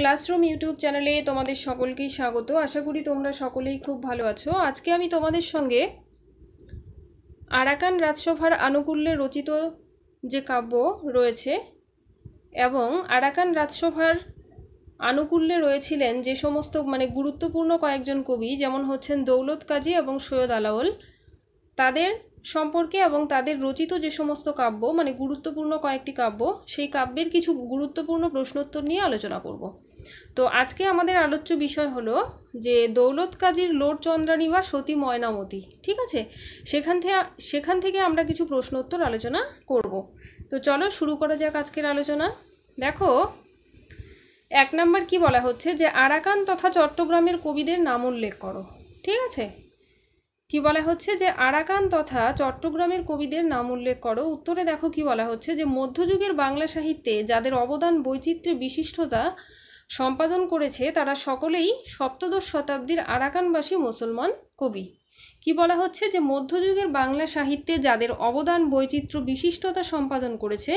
classroom YouTube চ্যানেলে তোমাদের সকলকেই স্বাগত আশা করি তোমরা সকলেই খুব ভালো আছো আজকে আমি তোমাদের সঙ্গে আরাকান রাজসভার আনুকূল্যে রচিত যে কাব্য রয়েছে এবং আরাকান রাজসভার আনুকূল্যে রয়েছিলেন যে সমস্ত মানে গুরুত্বপূর্ণ কয়েকজন কবি যেমন হচ্ছেন দৌলত কাজী এবং সৈয়দ আলাওল তাদের সম্পর্কে এবং তাদের রচিত যে সমস্ত কাব্য মানে গুরুত্বপূর্ণ কয়েকটি কাব্য সেই কাব্যের কিছু গুরুত্বপূর্ণ প্রশ্নোত্তর নিয়ে আলোচনা করব তো আজকে আমাদের আলোচ্য বিষয় হলো যে দৌলত কাজীর লোট চন্দ্রানী বা সতী ময়নামতি ঠিক আছে সেখান থেকে সেখান থেকে আমরা কিছু প্রশ্নোত্তর আলোচনা করব তো চলো শুরু করা যাক আজকের আলোচনা দেখো এক নাম্বার কি বলা হচ্ছে যে আরাকান তথা চট্টগ্রামের কবিদের নাম উল্লেখ করো ঠিক আছে কি বলা হচ্ছে যে আরাকান তথা চট্টগ্রামের কবিদের নাম উল্লেখ করো উত্তরে দেখো কি বলা হচ্ছে যে মধ্যযুগের বাংলা সাহিত্যে যাদের অবদান বৈচিত্র্যের বিশিষ্টতা সম্পাদন করেছে তারা সকলেই সপ্তদশ শতাব্দীর আরাকানবাসী মুসলমান কবি কি বলা হচ্ছে যে মধ্যযুগের বাংলা সাহিত্যে যাদের অবদান বৈচিত্র্য বিশিষ্টতা সম্পাদন করেছে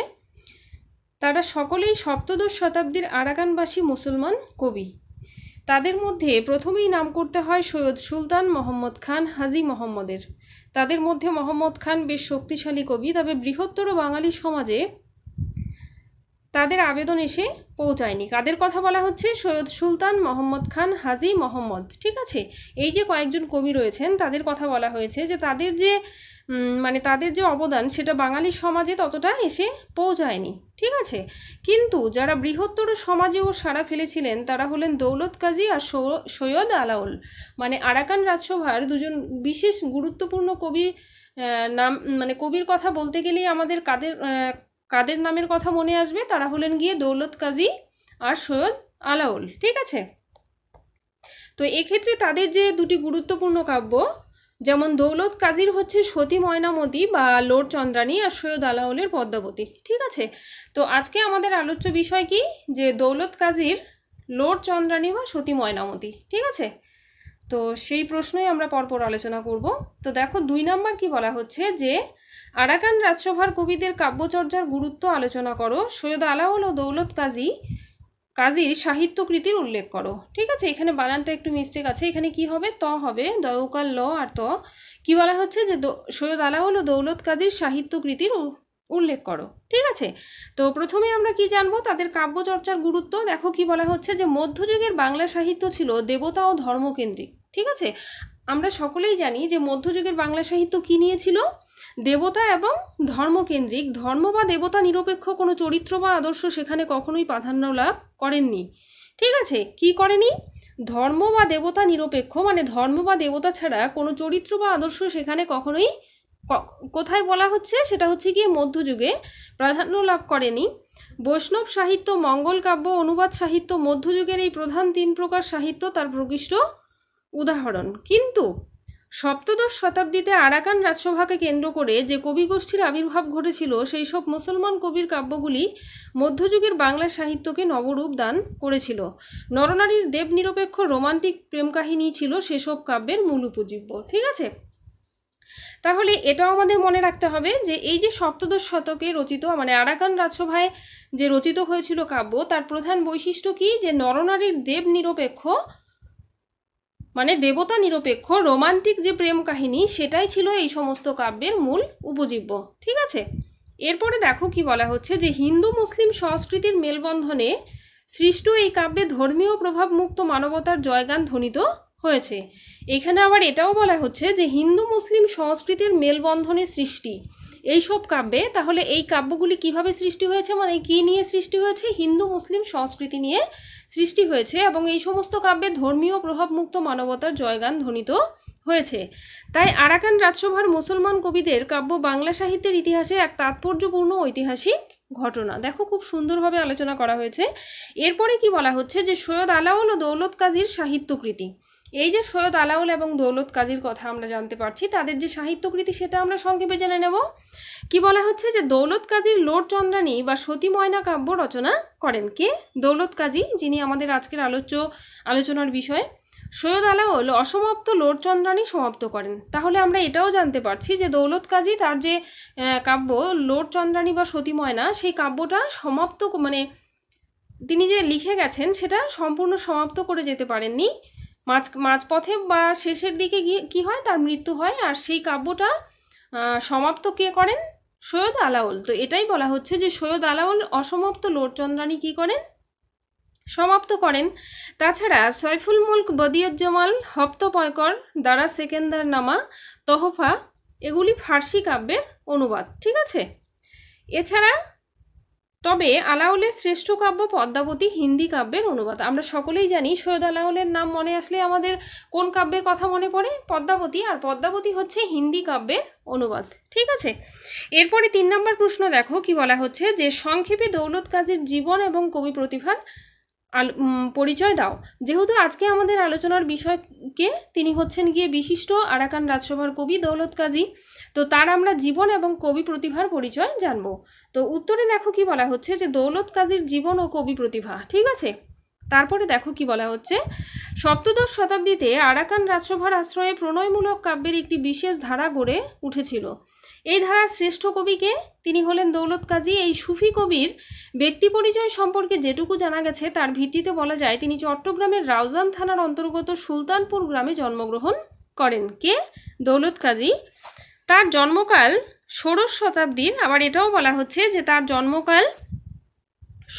তারা সকলেই সপ্তদশ শতাব্দীর আরাকানবাসী মুসলমান কবি তাদের মধ্যে প্রথমেই নাম করতে হয় সৈয়দ সুলতান মোহাম্মদ খান হাজি মোহাম্মদের তাদের মধ্যে মোহাম্মদ খান বেশ শক্তিশালী কবি তবে বৃহত্তর বাঙালি সমাজে তাদের আবেদন এসে পৌঁছায়নি কাদের কথা বলা হচ্ছে সৈয়দ সুলতান মোহাম্মদ খান হাজি মোহাম্মদ ঠিক আছে এই যে কয়েকজন কবি রয়েছেন তাদের কথা বলা হয়েছে যে তাদের যে মানে তাদের যে অবদান সেটা বাঙালি সমাজে ততটা এসে পৌঁছায়নি ঠিক আছে কিন্তু যারা বৃহত্তর সমাজেও সাড়া ফেলেছিলেন তারা হলেন দৌলত কাজী আর সৈয়দ আলাউল মানে আরাকান রাজসভার দুজন বিশেষ গুরুত্বপূর্ণ কবি নাম মানে কবির কথা বলতে গেলেই আমাদের কাদের কাদের নামের কথা মনে আসবে তারা হলেন গিয়ে দৌলত কাজী আর সৈয়দ আলাউল ঠিক আছে তো এক্ষেত্রে তাদের যে দুটি গুরুত্বপূর্ণ কাব্য যেমন দৌলত কাজীর হচ্ছে সতী ময়নামতি বা লোড চন্দ্রানী আর সৈয়দ আলাউলের পদ্মাবতী ঠিক আছে তো আজকে আমাদের আলোচ্য বিষয় কি যে দৌলত কাজীর লোড চন্দ্রানী বা সতী ময়নামতি ঠিক আছে তো সেই প্রশ্নই আমরা পরপর আলোচনা করব তো দেখো দুই নাম্বার কি বলা হচ্ছে যে আরাকান রাজসভার কবিদের কাব্যচর্যার গুরুত্ব আলোচনা করো সৈয়দ আলাউল ও দৌলত কাজী কাজীর সাহিত্যকৃতির উল্লেখ করো ঠিক আছে এখানে বানানটা একটু মিস্টেক আছে এখানে কি হবে ত হবে দয়কাল ল আর ত কি বলা হচ্ছে যে সৈয়দ আলা হলো দৌলত কাজীর সাহিত্যকৃতির উল্লেখ করো ঠিক আছে তো প্রথমে আমরা কি জানবো তাদের কাব্যচর্চার গুরুত্ব দেখো কি বলা হচ্ছে যে মধ্যযুগের বাংলা সাহিত্য ছিল দেবতা ও ধর্মকেন্দ্রিক ঠিক আছে আমরা সকলেই জানি যে মধ্যযুগের বাংলা সাহিত্য কি নিয়েছিল দেবতা এবং ধর্মকেন্দ্রিক ধর্ম বা দেবতা নিরপেক্ষ কোনো চরিত্র বা আদর্শ সেখানে কখনোই প্রাধান্য লাভ করেননি ঠিক আছে কি করেনি ধর্ম বা দেবতা নিরপেক্ষ মানে ধর্ম বা দেবতা ছাড়া কোনো চরিত্র বা আদর্শ সেখানে কখনোই কোথায় বলা হচ্ছে সেটা হচ্ছে গিয়ে মধ্যযুগে প্রাধান্য লাভ করেনি বৈষ্ণব সাহিত্য মঙ্গল কাব্য অনুবাদ সাহিত্য মধ্যযুগের এই প্রধান তিন প্রকার সাহিত্য তার প্রকৃষ্ট উদাহরণ কিন্তু সপ্তদশ শতাব্দীতে আরাকান রাজসভাকে কেন্দ্র করে যে কবিগোষ্ঠীর আবির্ভাব ঘটেছিল সেই সব মুসলমান কবির কাব্যগুলি মধ্যযুগের বাংলা সাহিত্যকে নবরূপ দান করেছিল নরনারীর দেবনিরপেক্ষ রোমান্টিক প্রেম কাহিনী ছিল সেসব কাব্যের মূল উপজীব্য ঠিক আছে তাহলে এটাও আমাদের মনে রাখতে হবে যে এই যে সপ্তদশ শতকে রচিত মানে আরাকান রাজসভায় যে রচিত হয়েছিল কাব্য তার প্রধান বৈশিষ্ট্য কি যে নরনারীর দেব নিরপেক্ষ মানে দেবতা নিরপেক্ষ রোমান্টিক যে প্রেম কাহিনী সেটাই ছিল এই সমস্ত কাব্যের মূল উপজীব্য ঠিক আছে এরপরে দেখো কি বলা হচ্ছে যে হিন্দু মুসলিম সংস্কৃতির মেলবন্ধনে সৃষ্ট এই কাব্যে ধর্মীয় প্রভাব মুক্ত মানবতার জয়গান ধ্বনিত হয়েছে এখানে আবার এটাও বলা হচ্ছে যে হিন্দু মুসলিম সংস্কৃতির মেলবন্ধনে সৃষ্টি এই সব কাব্যে তাহলে এই কাব্যগুলি কিভাবে সৃষ্টি হয়েছে মানে কি নিয়ে সৃষ্টি হয়েছে হিন্দু মুসলিম সংস্কৃতি নিয়ে সৃষ্টি হয়েছে এবং এই সমস্ত কাব্যে ধর্মীয় প্রভাবমুক্ত মানবতার জয়গান ধ্বনিত হয়েছে তাই আরাকান রাজসভার মুসলমান কবিদের কাব্য বাংলা সাহিত্যের ইতিহাসে এক তাৎপর্যপূর্ণ ঐতিহাসিক ঘটনা দেখো খুব সুন্দরভাবে আলোচনা করা হয়েছে এরপরে কি বলা হচ্ছে যে সৈয়দ আলাউল ও দৌলত কাজীর সাহিত্যকৃতি এই যে সৈয়দ আলাউল এবং দৌলত কাজীর কথা আমরা জানতে পারছি তাদের যে সাহিত্যকৃতি সেটা আমরা সংক্ষেপে জেনে নেব কি বলা হচ্ছে যে দৌলত কাজীর লোট চন্দ্রানী বা সতী ময়না কাব্য রচনা করেন কে দৌলত কাজী যিনি আমাদের আজকের আলোচ্য আলোচনার বিষয় সৈয়দ আলাউল অসমাপ্ত চন্দ্রাণী সমাপ্ত করেন তাহলে আমরা এটাও জানতে পারছি যে দৌলত কাজী তার যে কাব্য চন্দ্রাণী বা সতীময়না সেই কাব্যটা সমাপ্ত মানে তিনি যে লিখে গেছেন সেটা সম্পূর্ণ সমাপ্ত করে যেতে পারেননি মাঝ মাঝপথে বা শেষের দিকে গিয়ে কী হয় তার মৃত্যু হয় আর সেই কাব্যটা সমাপ্ত কে করেন সৈয়দ আলাউল তো এটাই বলা হচ্ছে যে সৈয়দ আলাউল অসমাপ্ত লোটচন্দ্রানী কী করেন সমাপ্ত করেন তাছাড়া সয়ফুল মুল্ক বদিয়জ্জামাল হপ্তপয়কর দ্বারা সেকেন্দার নামা তহফা এগুলি ফার্সি কাব্যের অনুবাদ ঠিক আছে এছাড়া তবে আলাউলের শ্রেষ্ঠ কাব্য পদ্মাবতী হিন্দি কাব্যের অনুবাদ আমরা সকলেই জানি সৈয়দ আলাউলের নাম মনে আসলে আমাদের কোন কাব্যের কথা মনে পড়ে পদ্মাবতী আর পদ্মাবতী হচ্ছে হিন্দি কাব্যের অনুবাদ ঠিক আছে এরপরে তিন নম্বর প্রশ্ন দেখো কি বলা হচ্ছে যে সংক্ষেপে দৌলত কাজীর জীবন এবং কবি প্রতিভার পরিচয় দাও যেহেতু আজকে আমাদের আলোচনার বিষয়কে তিনি হচ্ছেন গিয়ে বিশিষ্ট আরাকান রাজসভার কবি দৌলত কাজী তো তার আমরা জীবন এবং কবি প্রতিভার পরিচয় জানব তো উত্তরে দেখো কি বলা হচ্ছে যে দৌলত কাজীর জীবন ও কবি প্রতিভা ঠিক আছে তারপরে দেখো কি বলা হচ্ছে সপ্তদশ শতাব্দীতে আরাকান রাজসভার আশ্রয়ে প্রণয়মূলক কাব্যের একটি বিশেষ ধারা গড়ে উঠেছিল এই ধারার শ্রেষ্ঠ কবিকে তিনি হলেন দৌলত কাজী এই সুফি কবির ব্যক্তি পরিচয় সম্পর্কে যেটুকু জানা গেছে তার ভিত্তিতে বলা যায় তিনি চট্টগ্রামের রাউজান থানার অন্তর্গত সুলতানপুর গ্রামে জন্মগ্রহণ করেন কে দৌলত কাজী তার জন্মকাল ষোড়শ শতাব্দীর আবার এটাও বলা হচ্ছে যে তার জন্মকাল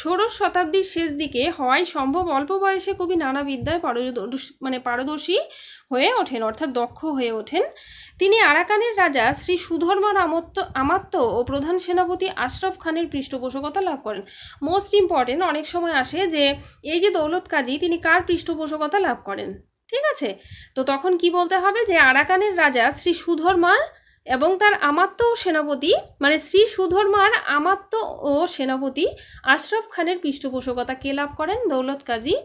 ষোড়শ শতাব্দীর শেষ দিকে হওয়ায় সম্ভব অল্প বয়সে কবি নানা বিদ্যায় পারদর্শী মানে পারদর্শী হয়ে ওঠেন অর্থাৎ দক্ষ হয়ে ওঠেন তিনি আরাকানের রাজা শ্রী সুধর্মার আমত্ত আমাত্য ও প্রধান সেনাপতি আশরাফ খানের পৃষ্ঠপোষকতা লাভ করেন মোস্ট ইম্পর্টেন্ট অনেক সময় আসে যে এই যে দৌলত কাজী তিনি কার পৃষ্ঠপোষকতা লাভ করেন ঠিক আছে তো তখন কি বলতে হবে যে আরাকানের রাজা শ্রী সুধর্মার এবং তার আমাত্য সেনাপতি মানে শ্রী সুধর্মার আমাত্য ও সেনাপতি আশরফ খানের পৃষ্ঠপোষকতা কে লাভ করেন দৌলত কাজী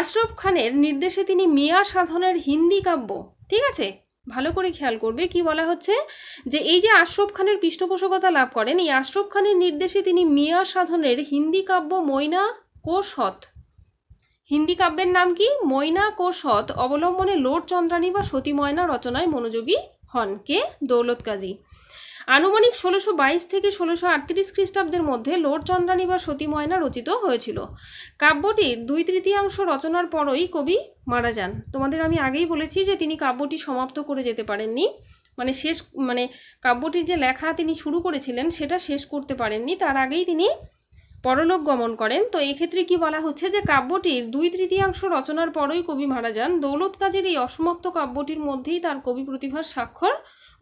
আশরফ খানের নির্দেশে তিনি মিয়া সাধনের হিন্দি কাব্য ঠিক আছে ভালো করে খেয়াল করবে কি বলা হচ্ছে যে এই যে আশরফ খানের পৃষ্ঠপোষকতা লাভ করেন এই আশরফ খানের নির্দেশে তিনি মিয়া সাধনের হিন্দি কাব্য ময়না কোষত হিন্দি কাব্যের নাম কি ময়না কোষত অবলম্বনে লোট চন্দ্রাণী বা সতী ময়না রচনায় মনোযোগী হন কে দৌলত কাজী আনুমানিক ষোলোশো বাইশ থেকে ষোলোশো আটত্রিশ খ্রিস্টাব্দের মধ্যে লোড চন্দ্রানী বা সতী ময়না রচিত হয়েছিল কাব্যটির দুই তৃতীয়াংশ রচনার পরই কবি মারা যান তোমাদের আমি আগেই বলেছি যে তিনি কাব্যটি সমাপ্ত করে যেতে পারেননি মানে শেষ মানে কাব্যটির যে লেখা তিনি শুরু করেছিলেন সেটা শেষ করতে পারেননি তার আগেই তিনি পরলোক গমন করেন তো এক্ষেত্রে কি বলা হচ্ছে যে কাব্যটির দুই তৃতীয়াংশ রচনার পরই কবি মারা যান দৌলত কাজের এই অসমাপ্ত কাব্যটির মধ্যেই তার কবি প্রতিভার স্বাক্ষর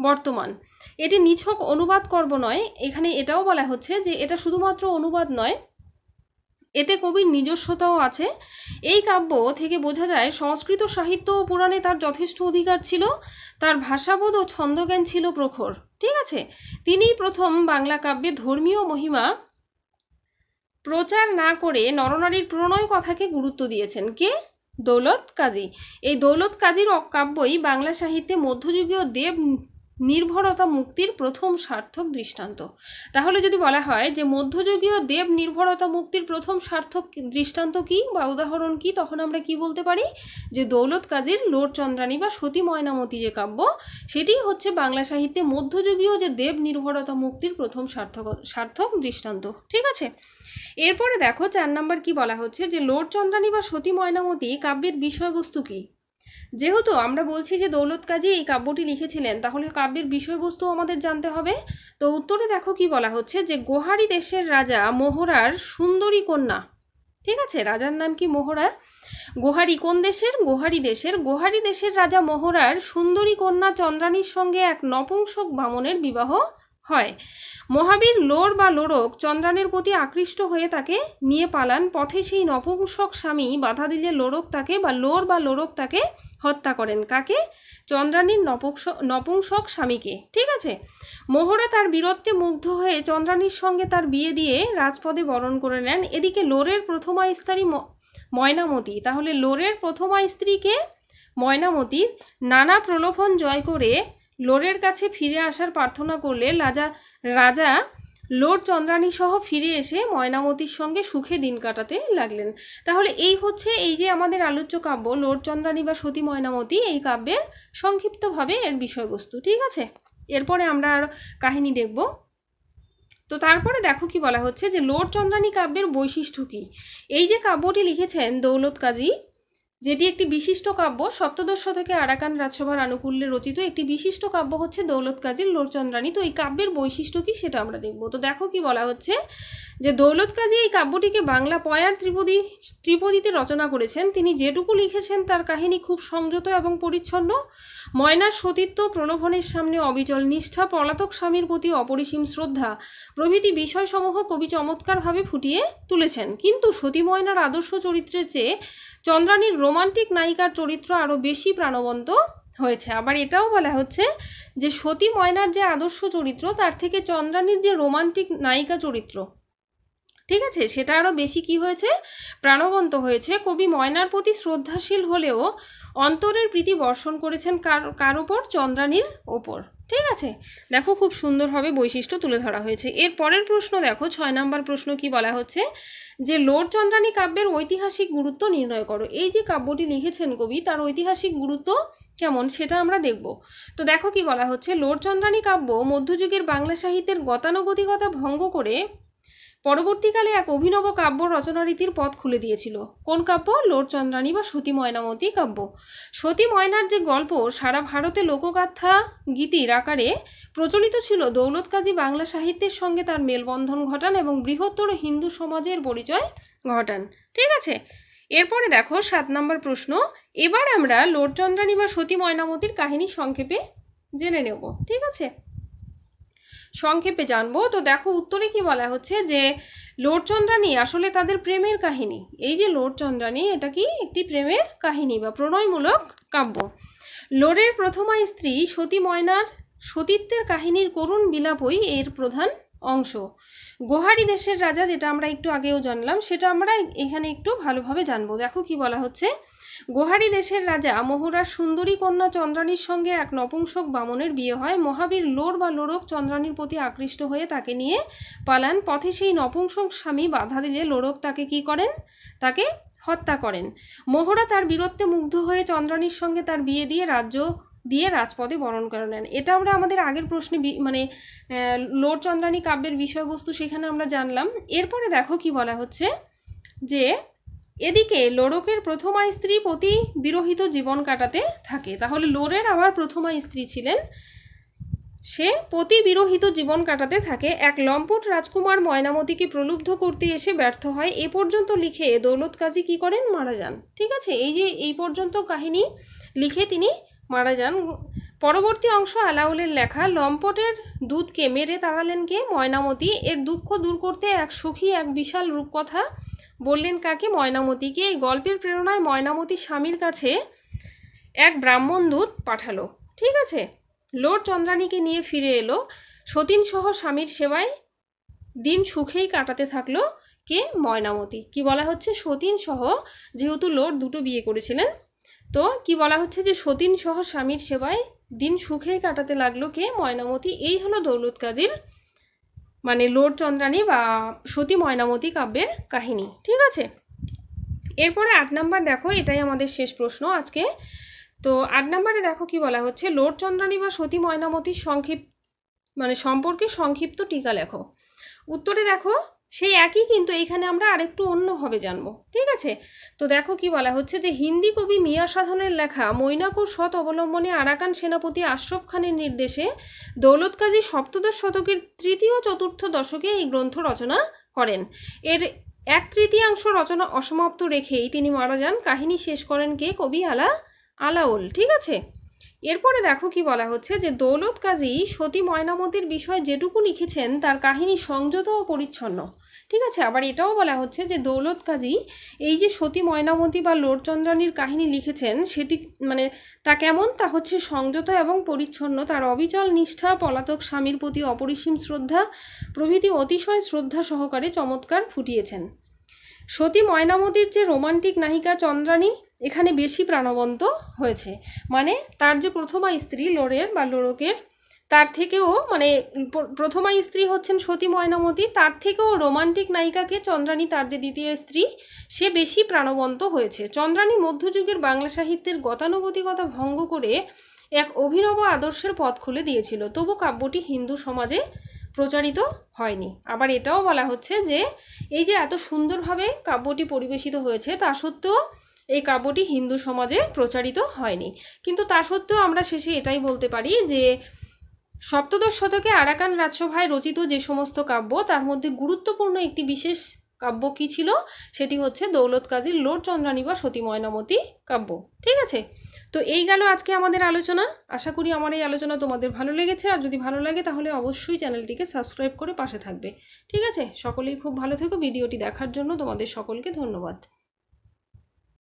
বর্তমান এটি নিছক অনুবাদ কর্ম নয় এখানে এটাও বলা হচ্ছে যে এটা শুধুমাত্র অনুবাদ নয় এতে কবির নিজস্বতাও আছে এই কাব্য থেকে বোঝা যায় সংস্কৃত সাহিত্য ও পুরাণে তার যথেষ্ট অধিকার ছিল তার ভাষাবোধ ও ছন্দজ্ঞান ছিল প্রখর ঠিক আছে তিনিই প্রথম বাংলা কাব্যে ধর্মীয় মহিমা প্রচার না করে নরনারীর প্রণয় কথাকে গুরুত্ব দিয়েছেন কে দৌলত কাজী এই দৌলত কাজীর কাব্যই বাংলা সাহিত্যে মধ্যযুগীয় দেব নির্ভরতা মুক্তির প্রথম সার্থক দৃষ্টান্ত তাহলে যদি বলা হয় যে মধ্যযুগীয় দেব নির্ভরতা মুক্তির প্রথম সার্থক দৃষ্টান্ত কি বা উদাহরণ কি তখন আমরা কি বলতে পারি যে দৌলত কাজীর চন্দ্রাণী বা সতী ময়নামতি যে কাব্য সেটি হচ্ছে বাংলা সাহিত্যে মধ্যযুগীয় যে দেব নির্ভরতা মুক্তির প্রথম সার্থক সার্থক দৃষ্টান্ত ঠিক আছে এরপরে দেখো চার নাম্বার কি বলা হচ্ছে যে লোড চন্দ্রানী বা সতী ময়নামতি কাব্যের বিষয়বস্তু কি যেহেতু আমরা বলছি যে দৌলত কাজী এই কাব্যটি লিখেছিলেন তাহলে কাব্যের বিষয়বস্তু আমাদের জানতে হবে তো উত্তরে দেখো কি বলা হচ্ছে যে গোহারি দেশের রাজা মোহরার সুন্দরী কন্যা ঠিক আছে রাজার নাম কি মোহরা গোহারি কোন দেশের গোহারি দেশের গোহারি দেশের রাজা মোহরার সুন্দরী কন্যা চন্দ্রানীর সঙ্গে এক নপুংসক বামনের বিবাহ হয় মহাবীর লোর বা লোরক চন্দ্রানের প্রতি আকৃষ্ট হয়ে তাকে নিয়ে পালান পথে সেই নপুংসক স্বামী বাধা দিলে লোরক তাকে বা লোর বা লোরক তাকে হত্যা করেন কাকে চন্দ্রানীর নপুংস নপুংসক স্বামীকে ঠিক আছে মোহরা তার বীরত্বে মুগ্ধ হয়ে চন্দ্রানীর সঙ্গে তার বিয়ে দিয়ে রাজপদে বরণ করে নেন এদিকে লোরের প্রথমা স্ত্রী ময়নামতি তাহলে লোরের প্রথমা স্ত্রীকে ময়নামতির নানা প্রলোভন জয় করে লোরের কাছে ফিরে আসার প্রার্থনা করলে রাজা রাজা লোর চন্দ্রাণী সহ ফিরে এসে ময়নামতির সঙ্গে সুখে দিন কাটাতে লাগলেন তাহলে এই হচ্ছে এই যে আমাদের আলোচ্য কাব্য লোর চন্দ্রাণী বা সতী ময়নামতি এই কাব্যের সংক্ষিপ্তভাবে এর বিষয়বস্তু ঠিক আছে এরপরে আমরা আর কাহিনী দেখব তো তারপরে দেখো কি বলা হচ্ছে যে লোর চন্দ্রাণী কাব্যের বৈশিষ্ট্য কি এই যে কাব্যটি লিখেছেন দৌলত কাজী যেটি একটি বিশিষ্ট কাব্য সপ্তদশ শতকে আরাকান রাজসভার আনুকূল্যে রচিত একটি বিশিষ্ট কাব্য হচ্ছে দৌলত কাজীর লোরচন্দ্রানী তো এই কাব্যের বৈশিষ্ট্য কি সেটা আমরা দেখব তো দেখো কি বলা হচ্ছে যে দৌলত কাজী এই কাব্যটিকে বাংলা পয়ার ত্রিপদী ত্রিপদীতে রচনা করেছেন তিনি যেটুকু লিখেছেন তার কাহিনী খুব সংযত এবং পরিচ্ছন্ন ময়নার সতীত্ব প্রণোভনের সামনে অবিচল নিষ্ঠা পলাতক স্বামীর প্রতি অপরিসীম শ্রদ্ধা প্রভৃতি বিষয়সমূহ কবি চমৎকারভাবে ফুটিয়ে তুলেছেন কিন্তু সতী ময়নার আদর্শ চরিত্রের চেয়ে চন্দ্রানীর রোমান্টিক নায়িকার চরিত্র আরও বেশি প্রাণবন্ত হয়েছে আবার এটাও বলা হচ্ছে যে সতী ময়নার যে আদর্শ চরিত্র তার থেকে চন্দ্রানীর যে রোমান্টিক নায়িকা চরিত্র ঠিক আছে সেটা আরও বেশি কি হয়েছে প্রাণবন্ত হয়েছে কবি ময়নার প্রতি শ্রদ্ধাশীল হলেও অন্তরের প্রীতি বর্ষণ করেছেন কার কার ওপর চন্দ্রানীর ওপর ঠিক আছে দেখো খুব সুন্দরভাবে বৈশিষ্ট্য তুলে ধরা হয়েছে এর পরের প্রশ্ন দেখো ছয় নম্বর প্রশ্ন কি বলা হচ্ছে যে লোড চন্দ্রানী কাব্যের ঐতিহাসিক গুরুত্ব নির্ণয় করো এই যে কাব্যটি লিখেছেন কবি তার ঐতিহাসিক গুরুত্ব কেমন সেটা আমরা দেখব তো দেখো কি বলা হচ্ছে লোড চন্দ্রানী কাব্য মধ্যযুগের বাংলা সাহিত্যের গতানুগতিকতা ভঙ্গ করে পরবর্তীকালে এক অভিনব কাব্য রচনারীতির পথ খুলে দিয়েছিল কোন কাব্য চন্দ্রাণী বা সতী ময়নামতি কাব্য সতী ময়নার যে গল্প সারা ভারতে লোকগাথা গীতির আকারে প্রচলিত ছিল দৌলত কাজী বাংলা সাহিত্যের সঙ্গে তার মেলবন্ধন ঘটান এবং বৃহত্তর হিন্দু সমাজের পরিচয় ঘটান ঠিক আছে এরপরে দেখো সাত নম্বর প্রশ্ন এবার আমরা চন্দ্রাণী বা সতী ময়নামতির কাহিনী সংক্ষেপে জেনে নেব ঠিক আছে সংক্ষেপে জানবো তো দেখো উত্তরে কি বলা হচ্ছে যে লোরচন্দ্রানী আসলে তাদের প্রেমের কাহিনী এই যে লোরচন্দ্রানী এটা কি একটি প্রেমের কাহিনী বা প্রণয়মূলক কাব্য লোরের প্রথমা স্ত্রী সতী ময়নার সতীত্বের কাহিনীর করুণ বিলাপই এর প্রধান অংশ গোহারি দেশের রাজা যেটা আমরা একটু আগেও জানলাম সেটা আমরা এখানে একটু ভালোভাবে জানবো দেখো কি বলা হচ্ছে গোহারি দেশের রাজা মহুরা সুন্দরী কন্যা চন্দ্রানীর সঙ্গে এক নপুংসক বামনের বিয়ে হয় মহাবীর লোর বা লোরক চন্দ্রানীর প্রতি আকৃষ্ট হয়ে তাকে নিয়ে পালান পথে সেই নপুংসক স্বামী বাধা দিলে লোরক তাকে কি করেন তাকে হত্যা করেন মহুরা তার বীরত্বে মুগ্ধ হয়ে চন্দ্রানীর সঙ্গে তার বিয়ে দিয়ে রাজ্য দিয়ে রাজপদে বরণ করে নেন এটা আমরা আমাদের আগের প্রশ্নে মানে লোর চন্দ্রানী কাব্যের বিষয়বস্তু সেখানে আমরা জানলাম এরপরে দেখো কি বলা হচ্ছে যে এদিকে লোরকের প্রথমা স্ত্রী প্রতি বিরহিত জীবন কাটাতে থাকে তাহলে লোরের আবার প্রথমা স্ত্রী ছিলেন সে পতি বিরহিত জীবন কাটাতে থাকে এক লম্পট রাজকুমার ময়নামতিকে প্রলুব্ধ করতে এসে ব্যর্থ হয় এ পর্যন্ত লিখে দৌলত কাজী কী করেন মারা যান ঠিক আছে এই যে এই পর্যন্ত কাহিনী লিখে তিনি মারা যান পরবর্তী অংশ আলাউলের লেখা লম্পটের দুধকে মেরে তাড়ালেন কে ময়নামতি এর দুঃখ দূর করতে এক সুখী এক বিশাল রূপকথা বললেন কাকে ময়নামতিকে এই গল্পের প্রেরণায় ময়নামতি স্বামীর কাছে এক ব্রাহ্মণ দূত পাঠালো ঠিক আছে লোর চন্দ্রানীকে নিয়ে ফিরে এলো সতীনসহ স্বামীর সেবায় দিন সুখেই কাটাতে থাকলো কে ময়নামতি কি বলা হচ্ছে সতীন সহ যেহেতু লোর দুটো বিয়ে করেছিলেন তো কি বলা হচ্ছে যে সতীন সহ স্বামীর সেবায় দিন সুখেই কাটাতে লাগলো কে ময়নামতি এই হলো দৌলত কাজীর মানে লোড চন্দ্রাণী বা সতী ময়নামতি কাব্যের কাহিনী ঠিক আছে এরপরে আট নাম্বার দেখো এটাই আমাদের শেষ প্রশ্ন আজকে তো আট নাম্বারে দেখো কি বলা হচ্ছে লোড চন্দ্রাণী বা সতী ময়নামতির সংক্ষিপ্ত মানে সম্পর্কে সংক্ষিপ্ত টিকা লেখো উত্তরে দেখো সেই একই কিন্তু এইখানে আমরা আরেকটু অন্যভাবে জানবো ঠিক আছে তো দেখো কি বলা হচ্ছে যে হিন্দি কবি মিয়া সাধনের লেখা মৈনাক সৎ অবলম্বনে আরাকান সেনাপতি আশরফ খানের নির্দেশে দৌলত কাজী সপ্তদশ শতকের তৃতীয় চতুর্থ দশকে এই গ্রন্থ রচনা করেন এর এক তৃতীয়াংশ রচনা অসমাপ্ত রেখেই তিনি মারা যান কাহিনী শেষ করেন কে কবি আলা আলাউল ঠিক আছে এরপরে দেখো কি বলা হচ্ছে যে দৌলত কাজী সতী ময়নামতির বিষয়ে যেটুকু লিখেছেন তার কাহিনী সংযত ও পরিচ্ছন্ন ঠিক আছে আবার এটাও বলা হচ্ছে যে দৌলত কাজী এই যে সতী ময়নামতি বা লোরচন্দ্রানীর কাহিনী লিখেছেন সেটি মানে তা কেমন তা হচ্ছে সংযত এবং পরিচ্ছন্ন তার অবিচল নিষ্ঠা পলাতক স্বামীর প্রতি অপরিসীম শ্রদ্ধা প্রভৃতি অতিশয় শ্রদ্ধা সহকারে চমৎকার ফুটিয়েছেন সতী ময়নামতির যে রোমান্টিক নায়িকা চন্দ্রাণী এখানে বেশি প্রাণবন্ত হয়েছে মানে তার যে প্রথমা স্ত্রী লোরের বা লোরকের তার থেকেও মানে প্রথমা স্ত্রী হচ্ছেন সতী ময়নামতি তার থেকেও রোমান্টিক নায়িকাকে চন্দ্রাণী তার যে দ্বিতীয় স্ত্রী সে বেশি প্রাণবন্ত হয়েছে চন্দ্রানী মধ্যযুগের বাংলা সাহিত্যের গতানুগতিকতা ভঙ্গ করে এক অভিনব আদর্শের পথ খুলে দিয়েছিল তবু কাব্যটি হিন্দু সমাজে প্রচারিত হয়নি আবার এটাও বলা হচ্ছে যে এই যে এত সুন্দরভাবে কাব্যটি পরিবেশিত হয়েছে তা সত্ত্বেও এই কাব্যটি হিন্দু সমাজে প্রচারিত হয়নি কিন্তু তা সত্ত্বেও আমরা শেষে এটাই বলতে পারি যে সপ্তদশ শতকে আরাকান রাজসভায় রচিত যে সমস্ত কাব্য তার মধ্যে গুরুত্বপূর্ণ একটি বিশেষ কাব্য কি ছিল সেটি হচ্ছে দৌলত কাজীর লোট চন্দ্রানী বা সতী ময়নামতি কাব্য ঠিক আছে তো এই গেল আজকে আমাদের আলোচনা আশা করি আমার এই আলোচনা তোমাদের ভালো লেগেছে আর যদি ভালো লাগে তাহলে অবশ্যই চ্যানেলটিকে সাবস্ক্রাইব করে পাশে থাকবে ঠিক আছে সকলেই খুব ভালো থেকো ভিডিওটি দেখার জন্য তোমাদের সকলকে ধন্যবাদ